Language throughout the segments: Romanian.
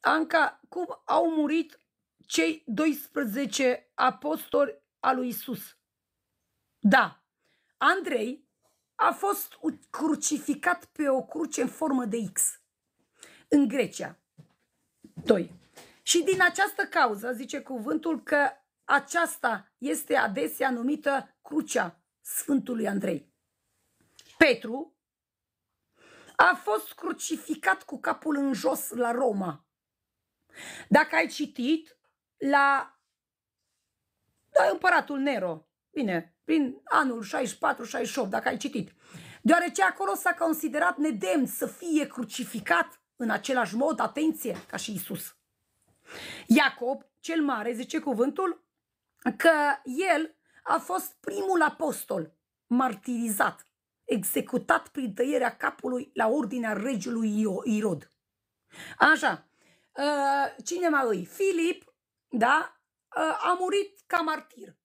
Anca, cum au murit cei 12 apostoli al lui Isus? Da, Andrei a fost crucificat pe o cruce în formă de X în Grecia. 2. Și din această cauză, zice cuvântul că aceasta este adesea numită crucea Sfântului Andrei. Petru a fost crucificat cu capul în jos la Roma. Dacă ai citit, la da, împăratul Nero, bine, prin anul 64-68, dacă ai citit, deoarece acolo s-a considerat nedemn să fie crucificat în același mod, atenție, ca și Isus. Iacob, cel mare, zice cuvântul că el a fost primul apostol martirizat executat prin tăierea capului la ordinea regiului Irod. Așa, uh, cine mai lui? Filip, da, uh, a murit ca martir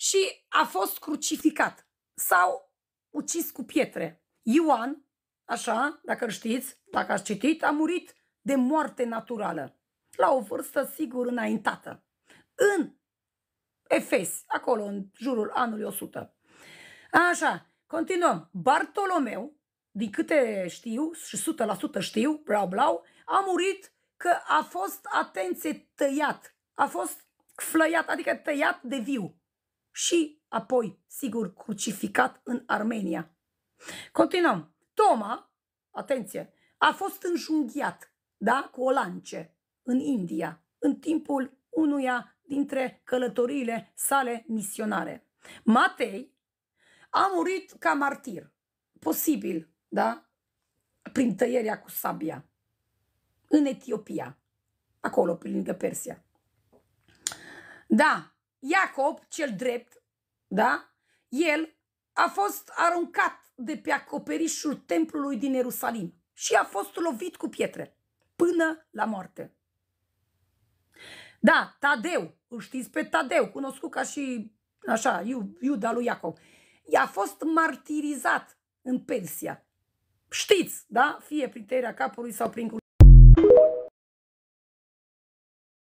și a fost crucificat sau ucis cu pietre. Ioan, așa, dacă îl știți, dacă ați citit, a murit de moarte naturală, la o vârstă sigur înaintată, în Efes, acolo în jurul anului 100. Așa, Continuăm. Bartolomeu, din câte știu și 100% știu, blau blau, a murit că a fost, atenție, tăiat. A fost flăiat, adică tăiat de viu. Și apoi, sigur, crucificat în Armenia. Continuăm. Toma, atenție, a fost înjunghiat, da, cu o lance în India, în timpul unuia dintre călătoriile sale misionare. Matei, a murit ca martir. Posibil, da? Prin tăierea cu sabia. În Etiopia. Acolo, prin lângă Persia. Da, Iacob, cel drept, da? El a fost aruncat de pe acoperișul templului din Ierusalim și a fost lovit cu pietre până la moarte. Da, Tadeu, îl știți pe Tadeu, cunoscut ca și așa, Iuda lui Iacob a fost martirizat în Persia. Știți, da? Fie prin tăierea capului sau prin